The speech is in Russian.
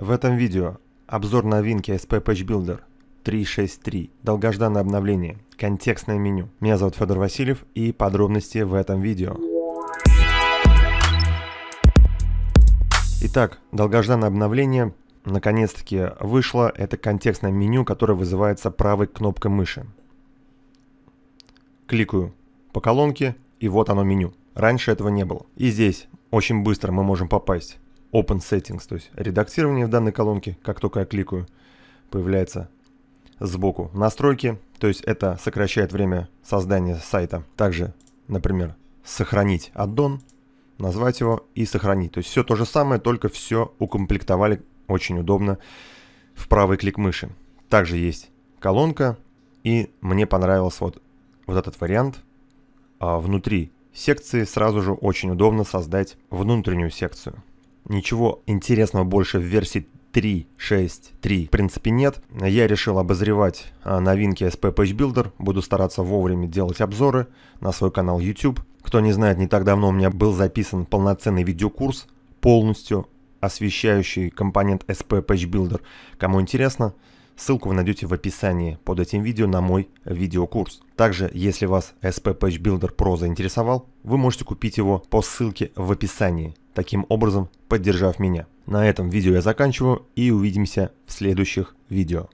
В этом видео обзор новинки SP Page Builder 363, долгожданное обновление, контекстное меню. Меня зовут Федор Васильев и подробности в этом видео. Итак, долгожданное обновление наконец-таки вышло. Это контекстное меню, которое вызывается правой кнопкой мыши. Кликаю по колонке и вот оно меню. Раньше этого не было. И здесь очень быстро мы можем попасть Open Settings, то есть редактирование в данной колонке, как только я кликаю, появляется сбоку настройки, то есть это сокращает время создания сайта. Также, например, сохранить аддон, назвать его и сохранить. То есть все то же самое, только все укомплектовали очень удобно в правый клик мыши. Также есть колонка, и мне понравился вот, вот этот вариант. А внутри секции сразу же очень удобно создать внутреннюю секцию. Ничего интересного больше в версии 3.6.3 в принципе нет. Я решил обозревать а, новинки SP Page Builder, буду стараться вовремя делать обзоры на свой канал YouTube. Кто не знает, не так давно у меня был записан полноценный видеокурс, полностью освещающий компонент SP Page Builder. Кому интересно, ссылку вы найдете в описании под этим видео на мой видеокурс. Также, если вас SP Page Builder Pro заинтересовал, вы можете купить его по ссылке в описании таким образом поддержав меня. На этом видео я заканчиваю и увидимся в следующих видео.